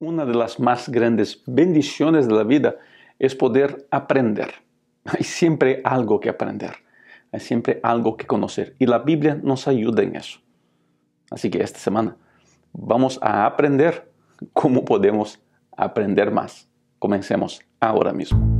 una de las más grandes bendiciones de la vida es poder aprender. Hay siempre algo que aprender, hay siempre algo que conocer y la Biblia nos ayuda en eso. Así que esta semana vamos a aprender cómo podemos aprender más. Comencemos ahora mismo.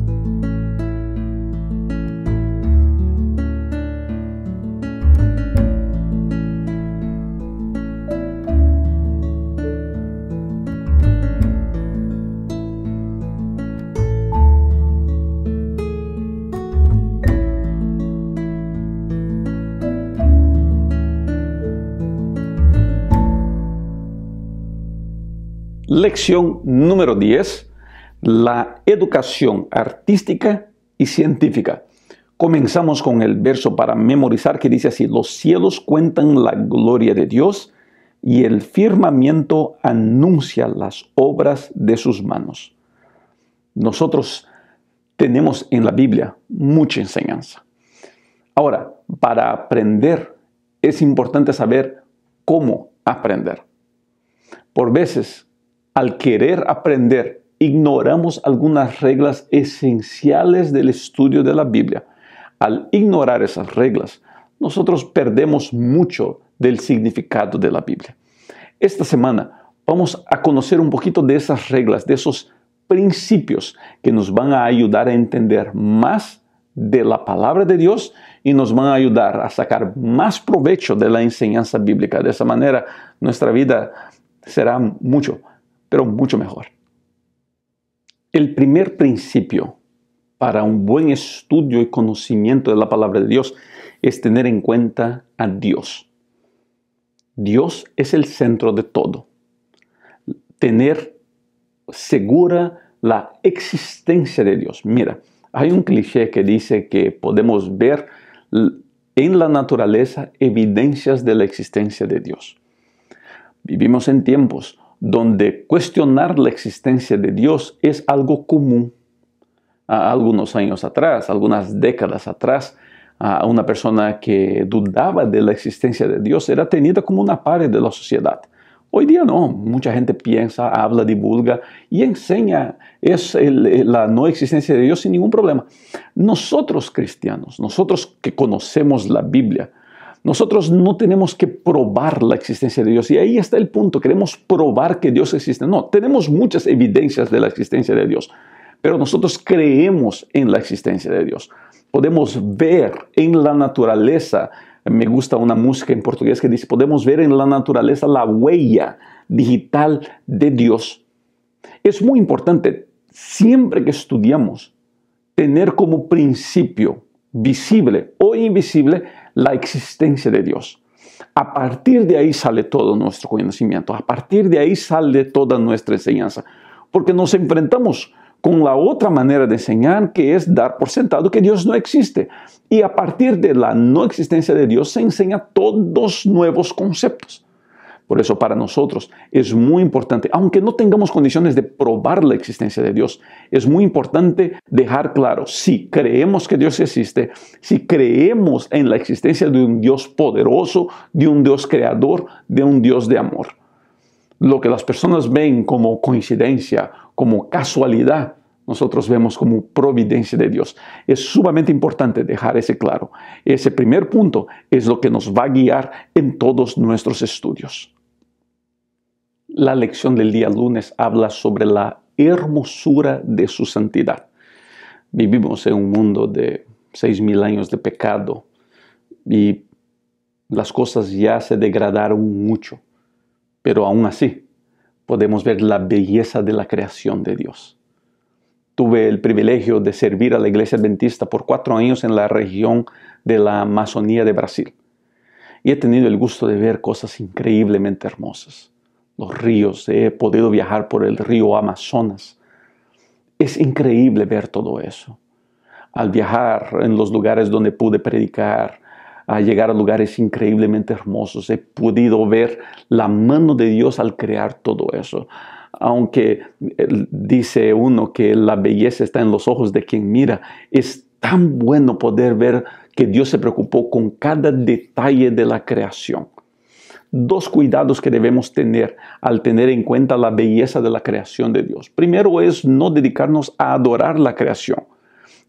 Lección número 10, la educación artística y científica. Comenzamos con el verso para memorizar que dice así, los cielos cuentan la gloria de Dios y el firmamento anuncia las obras de sus manos. Nosotros tenemos en la Biblia mucha enseñanza. Ahora, para aprender es importante saber cómo aprender. Por veces al querer aprender, ignoramos algunas reglas esenciales del estudio de la Biblia. Al ignorar esas reglas, nosotros perdemos mucho del significado de la Biblia. Esta semana vamos a conocer un poquito de esas reglas, de esos principios que nos van a ayudar a entender más de la palabra de Dios y nos van a ayudar a sacar más provecho de la enseñanza bíblica. De esa manera, nuestra vida será mucho pero mucho mejor. El primer principio para un buen estudio y conocimiento de la palabra de Dios es tener en cuenta a Dios. Dios es el centro de todo. Tener segura la existencia de Dios. Mira, hay un cliché que dice que podemos ver en la naturaleza evidencias de la existencia de Dios. Vivimos en tiempos donde cuestionar la existencia de Dios es algo común. A algunos años atrás, algunas décadas atrás, a una persona que dudaba de la existencia de Dios era tenida como una pared de la sociedad. Hoy día no, mucha gente piensa, habla, divulga y enseña es eh, la no existencia de Dios sin ningún problema. Nosotros cristianos, nosotros que conocemos la Biblia, nosotros no tenemos que probar la existencia de Dios. Y ahí está el punto. Queremos probar que Dios existe. No, tenemos muchas evidencias de la existencia de Dios. Pero nosotros creemos en la existencia de Dios. Podemos ver en la naturaleza, me gusta una música en portugués que dice, podemos ver en la naturaleza la huella digital de Dios. Es muy importante, siempre que estudiamos, tener como principio visible o invisible la existencia de Dios. A partir de ahí sale todo nuestro conocimiento, a partir de ahí sale toda nuestra enseñanza, porque nos enfrentamos con la otra manera de enseñar que es dar por sentado que Dios no existe. Y a partir de la no existencia de Dios se enseña todos nuevos conceptos. Por eso para nosotros es muy importante, aunque no tengamos condiciones de probar la existencia de Dios, es muy importante dejar claro, si creemos que Dios existe, si creemos en la existencia de un Dios poderoso, de un Dios creador, de un Dios de amor. Lo que las personas ven como coincidencia, como casualidad, nosotros vemos como providencia de Dios. Es sumamente importante dejar ese claro. Ese primer punto es lo que nos va a guiar en todos nuestros estudios. La lección del día lunes habla sobre la hermosura de su santidad. Vivimos en un mundo de 6.000 años de pecado y las cosas ya se degradaron mucho, pero aún así podemos ver la belleza de la creación de Dios. Tuve el privilegio de servir a la iglesia adventista por cuatro años en la región de la Amazonía de Brasil y he tenido el gusto de ver cosas increíblemente hermosas los ríos, he podido viajar por el río Amazonas. Es increíble ver todo eso. Al viajar en los lugares donde pude predicar, a llegar a lugares increíblemente hermosos, he podido ver la mano de Dios al crear todo eso. Aunque eh, dice uno que la belleza está en los ojos de quien mira, es tan bueno poder ver que Dios se preocupó con cada detalle de la creación dos cuidados que debemos tener al tener en cuenta la belleza de la creación de Dios. Primero es no dedicarnos a adorar la creación.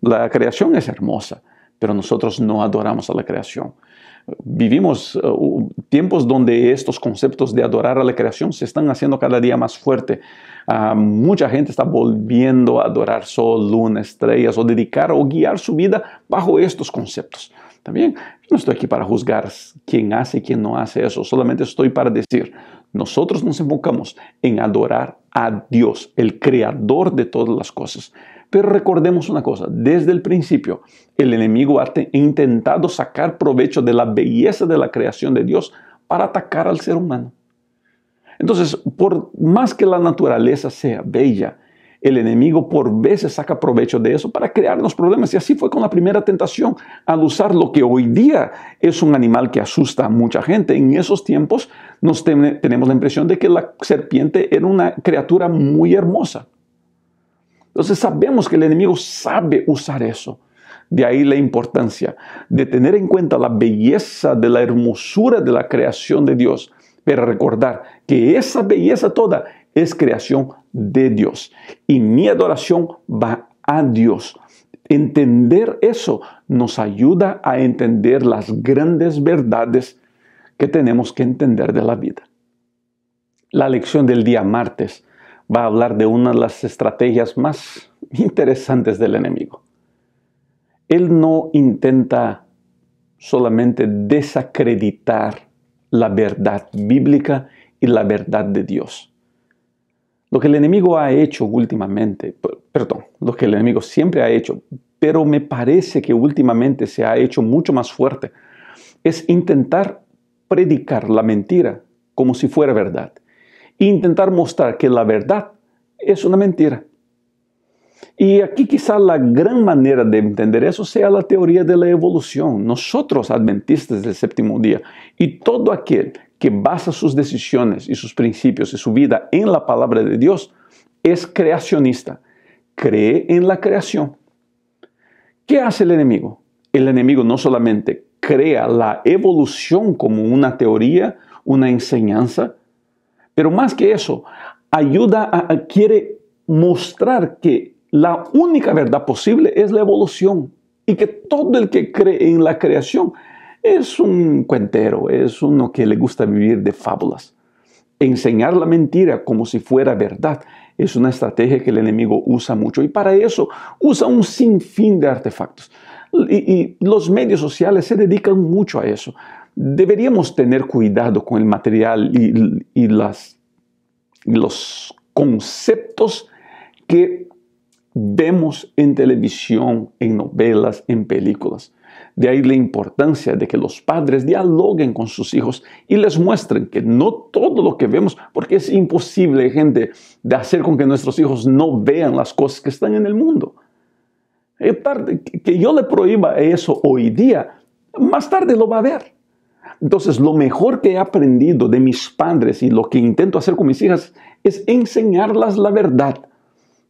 La creación es hermosa, pero nosotros no adoramos a la creación. Vivimos eh, tiempos donde estos conceptos de adorar a la creación se están haciendo cada día más fuerte. Ah, mucha gente está volviendo a adorar sol, luna, estrellas o dedicar o guiar su vida bajo estos conceptos. También no estoy aquí para juzgar quién hace y quién no hace eso, solamente estoy para decir, nosotros nos enfocamos en adorar a Dios, el creador de todas las cosas. Pero recordemos una cosa, desde el principio el enemigo ha intentado sacar provecho de la belleza de la creación de Dios para atacar al ser humano. Entonces, por más que la naturaleza sea bella, el enemigo por veces saca provecho de eso para crearnos problemas. Y así fue con la primera tentación, al usar lo que hoy día es un animal que asusta a mucha gente. En esos tiempos nos tenemos la impresión de que la serpiente era una criatura muy hermosa. Entonces sabemos que el enemigo sabe usar eso. De ahí la importancia de tener en cuenta la belleza de la hermosura de la creación de Dios, pero recordar que esa belleza toda es creación de Dios y mi adoración va a Dios. Entender eso nos ayuda a entender las grandes verdades que tenemos que entender de la vida. La lección del día martes va a hablar de una de las estrategias más interesantes del enemigo. Él no intenta solamente desacreditar la verdad bíblica y la verdad de Dios lo que el enemigo ha hecho últimamente, perdón, lo que el enemigo siempre ha hecho, pero me parece que últimamente se ha hecho mucho más fuerte, es intentar predicar la mentira como si fuera verdad. intentar mostrar que la verdad es una mentira. Y aquí quizá la gran manera de entender eso sea la teoría de la evolución. Nosotros, adventistas del séptimo día, y todo aquel que basa sus decisiones y sus principios y su vida en la palabra de Dios, es creacionista. Cree en la creación. ¿Qué hace el enemigo? El enemigo no solamente crea la evolución como una teoría, una enseñanza, pero más que eso, ayuda a, quiere mostrar que la única verdad posible es la evolución y que todo el que cree en la creación es un cuentero, es uno que le gusta vivir de fábulas. Enseñar la mentira como si fuera verdad es una estrategia que el enemigo usa mucho y para eso usa un sinfín de artefactos. Y, los medios sociales se dedican mucho a eso. Deberíamos tener cuidado con el material y, los conceptos que vemos en televisión, en novelas, en películas. De ahí la importancia de que los padres dialoguen con sus hijos y les muestren que no todo lo que vemos, porque es imposible, gente, de hacer con que nuestros hijos no vean las cosas que están en el mundo. Que yo le prohíba eso hoy día, más tarde lo va a ver. Entonces, lo mejor que he aprendido de mis padres y lo que intento hacer con mis hijas es enseñarlas la verdad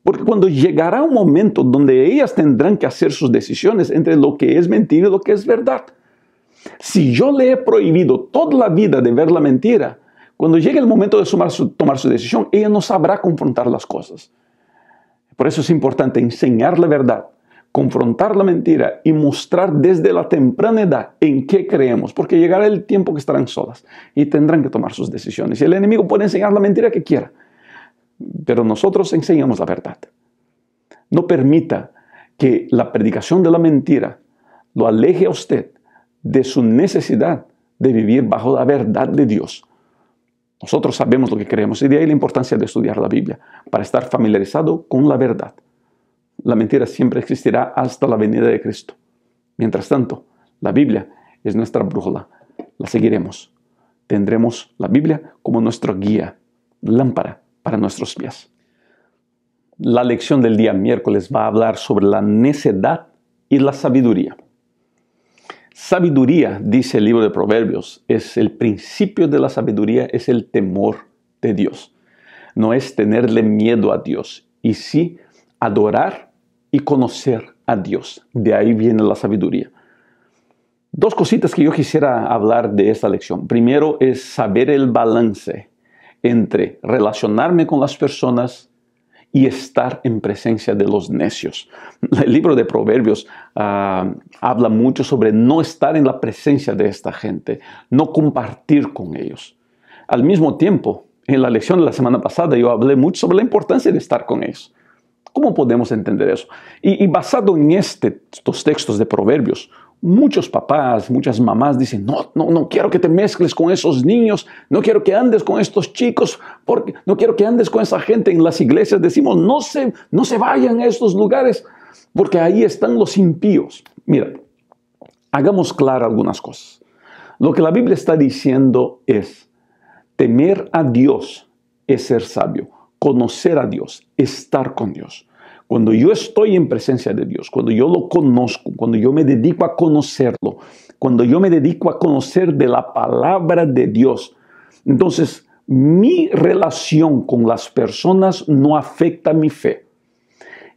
porque cuando llegará un momento donde ellas tendrán que hacer sus decisiones entre lo que es mentira y lo que es verdad. Si yo le he prohibido toda la vida de ver la mentira, cuando llegue el momento de tomar su decisión, ella no sabrá confrontar las cosas. Por eso es importante enseñar la verdad, confrontar la mentira y mostrar desde la temprana edad en qué creemos, porque llegará el tiempo que estarán solas y tendrán que tomar sus decisiones. Y el enemigo puede enseñar la mentira que quiera, pero nosotros enseñamos la verdad. No permita que la predicación de la mentira lo aleje a usted de su necesidad de vivir bajo la verdad de Dios. Nosotros sabemos lo que creemos y de ahí la importancia de estudiar la Biblia para estar familiarizado con la verdad. La mentira siempre existirá hasta la venida de Cristo. Mientras tanto, la Biblia es nuestra brújula. La seguiremos. Tendremos la Biblia como nuestro guía, lámpara para nuestros pies. La lección del día miércoles va a hablar sobre la necedad y la sabiduría. Sabiduría, dice el libro de Proverbios, es el principio de la sabiduría, es el temor de Dios. No es tenerle miedo a Dios, y sí adorar y conocer a Dios. De ahí viene la sabiduría. Dos cositas que yo quisiera hablar de esta lección. Primero es saber el balance entre relacionarme con las personas y estar en presencia de los necios. El libro de Proverbios ah, habla mucho sobre no estar en la presencia de esta gente, no compartir con ellos. Al mismo tiempo, en la lección de la semana pasada yo hablé mucho sobre la importancia de estar con ellos. ¿Cómo podemos entender eso? Y, basado en este, estos textos de Proverbios, Muchos papás, muchas mamás dicen, no, no, no quiero que te mezcles con esos niños, no quiero que andes con estos chicos, porque no quiero que andes con esa gente en las iglesias. Decimos, no se, no se vayan a estos lugares, porque ahí están los impíos. Mira, hagamos claras algunas cosas. Lo que la Biblia está diciendo es, temer a Dios es ser sabio, conocer a Dios, estar con Dios. Cuando yo estoy en presencia de Dios, cuando yo lo conozco, cuando yo me dedico a conocerlo, cuando yo me dedico a conocer de la palabra de Dios, entonces mi relación con las personas no afecta mi fe.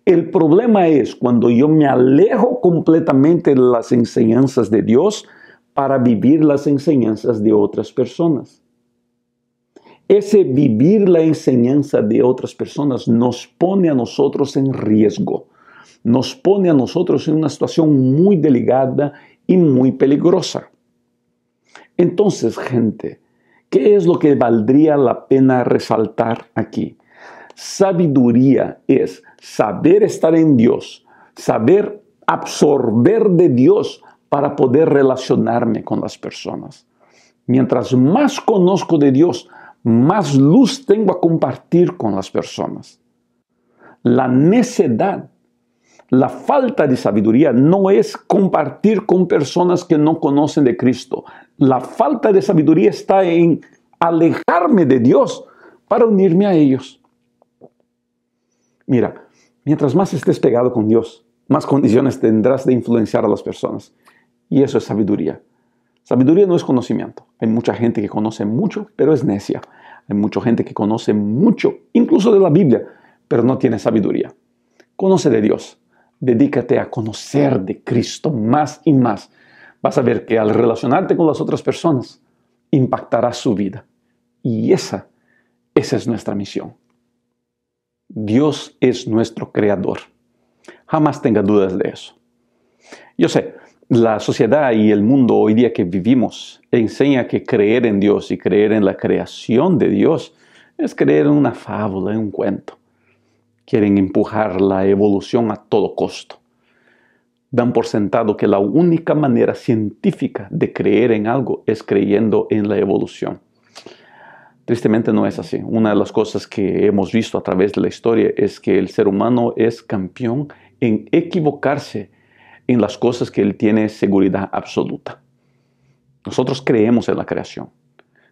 El problema es cuando yo me alejo completamente de las enseñanzas de Dios para vivir las enseñanzas de otras personas. Ese vivir la enseñanza de otras personas nos pone a nosotros en riesgo, nos pone a nosotros en una situación muy delicada y muy peligrosa. Entonces, gente, ¿qué es lo que valdría la pena resaltar aquí? Sabiduría es saber estar en Dios, saber absorber de Dios para poder relacionarme con las personas. Mientras más conozco de Dios, más luz tengo a compartir con las personas. La necedad, la falta de sabiduría no es compartir con personas que no conocen de Cristo. La falta de sabiduría está en alejarme de Dios para unirme a ellos. Mira, mientras más estés pegado con Dios, más condiciones tendrás de influenciar a las personas. Y eso es sabiduría. Sabiduría no es conocimiento. Hay mucha gente que conoce mucho, pero es necia. Hay mucha gente que conoce mucho, incluso de la Biblia, pero no tiene sabiduría. Conoce de Dios. Dedícate a conocer de Cristo más y más. Vas a ver que al relacionarte con las otras personas, impactará su vida. Y esa, esa es nuestra misión. Dios es nuestro creador. Jamás tenga dudas de eso. Yo sé, la sociedad y el mundo hoy día que vivimos enseña que creer en Dios y creer en la creación de Dios es creer en una fábula, en un cuento. Quieren empujar la evolución a todo costo. Dan por sentado que la única manera científica de creer en algo es creyendo en la evolución. Tristemente no es así. Una de las cosas que hemos visto a través de la historia es que el ser humano es campeón en equivocarse en las cosas que Él tiene seguridad absoluta. Nosotros creemos en la creación.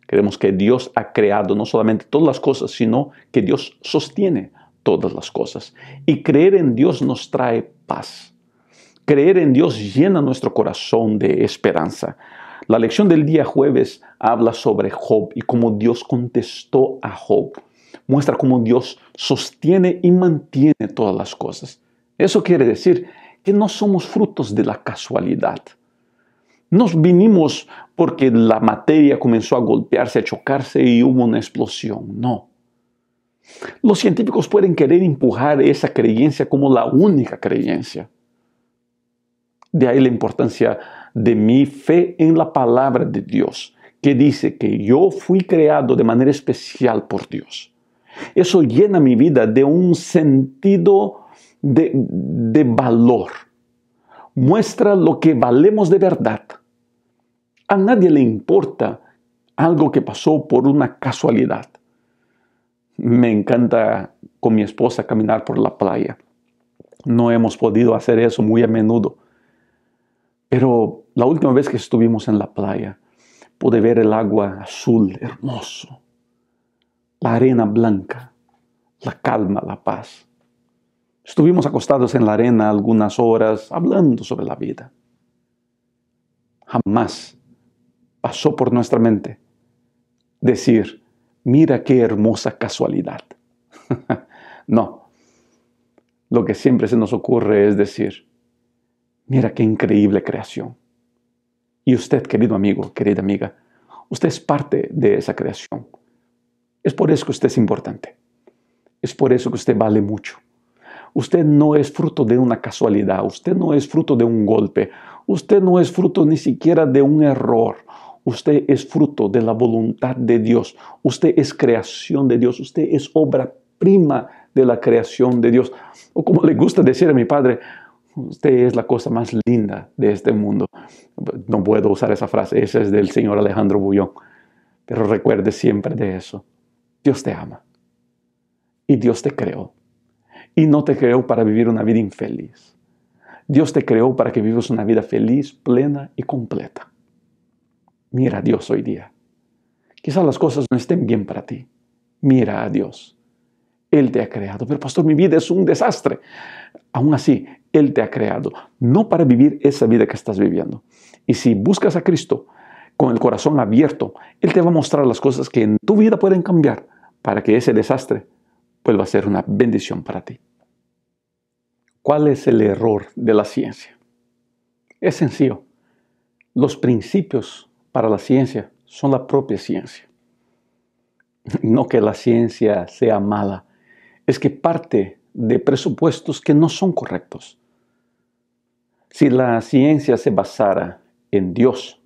Creemos que Dios ha creado no solamente todas las cosas, sino que Dios sostiene todas las cosas. Y creer en Dios nos trae paz. Creer en Dios llena nuestro corazón de esperanza. La lección del día jueves habla sobre Job y cómo Dios contestó a Job. Muestra cómo Dios sostiene y mantiene todas las cosas. Eso quiere decir que no somos frutos de la casualidad. Nos vinimos porque la materia comenzó a golpearse, a chocarse y hubo una explosión. No. Los científicos pueden querer empujar esa creencia como la única creencia. De ahí la importancia de mi fe en la palabra de Dios, que dice que yo fui creado de manera especial por Dios. Eso llena mi vida de un sentido de, valor. Muestra lo que valemos de verdad. A nadie le importa algo que pasó por una casualidad. Me encanta con mi esposa caminar por la playa. No hemos podido hacer eso muy a menudo. Pero la última vez que estuvimos en la playa, pude ver el agua azul hermoso, la arena blanca, la calma, la paz. Estuvimos acostados en la arena algunas horas hablando sobre la vida. Jamás pasó por nuestra mente decir, mira qué hermosa casualidad. no. Lo que siempre se nos ocurre es decir, mira qué increíble creación. Y usted, querido amigo, querida amiga, usted es parte de esa creación. Es por eso que usted es importante. Es por eso que usted vale mucho. Usted no es fruto de una casualidad, usted no es fruto de un golpe, usted no es fruto ni siquiera de un error. Usted es fruto de la voluntad de Dios, usted es creación de Dios, usted es obra prima de la creación de Dios. O como le gusta decir a mi padre, usted es la cosa más linda de este mundo. No puedo usar esa frase, esa es del señor Alejandro Bullón. Pero recuerde siempre de eso. Dios te ama y Dios te creó y no te creó para vivir una vida infeliz. Dios te creó para que vivas una vida feliz, plena y completa. Mira a Dios hoy día. Quizás las cosas no estén bien para ti. Mira a Dios. Él te ha creado. Pero pastor, mi vida es un desastre. Aún así, Él te ha creado, no para vivir esa vida que estás viviendo. Y si buscas a Cristo con el corazón abierto, Él te va a mostrar las cosas que en tu vida pueden cambiar para que ese desastre pues va a ser una bendición para ti. ¿Cuál es el error de la ciencia? Es sencillo. Los principios para la ciencia son la propia ciencia. No que la ciencia sea mala, es que parte de presupuestos que no son correctos. Si la ciencia se basara en Dios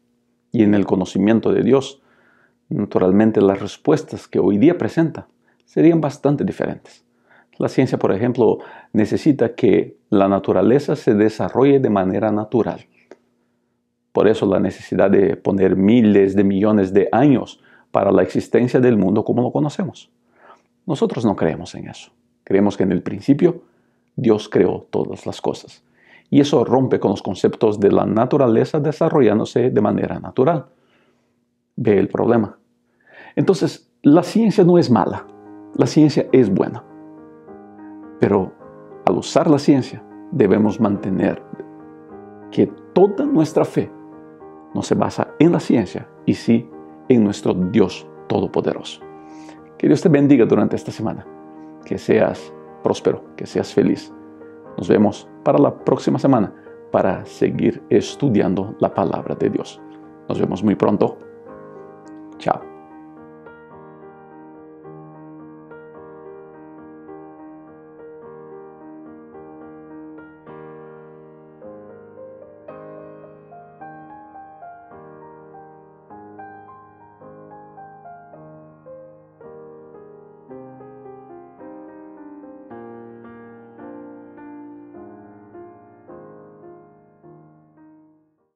y en el conocimiento de Dios, naturalmente las respuestas que hoy día presenta serían bastante diferentes. La ciencia, por ejemplo, necesita que la naturaleza se desarrolle de manera natural. Por eso la necesidad de poner miles de millones de años para la existencia del mundo como lo conocemos. Nosotros no creemos en eso. Creemos que en el principio Dios creó todas las cosas. Y eso rompe con los conceptos de la naturaleza desarrollándose de manera natural. Ve el problema. Entonces, la ciencia no es mala la ciencia es buena, pero al usar la ciencia debemos mantener que toda nuestra fe no se basa en la ciencia y sí en nuestro Dios Todopoderoso. Que Dios te bendiga durante esta semana, que seas próspero, que seas feliz. Nos vemos para la próxima semana para seguir estudiando la palabra de Dios. Nos vemos muy pronto.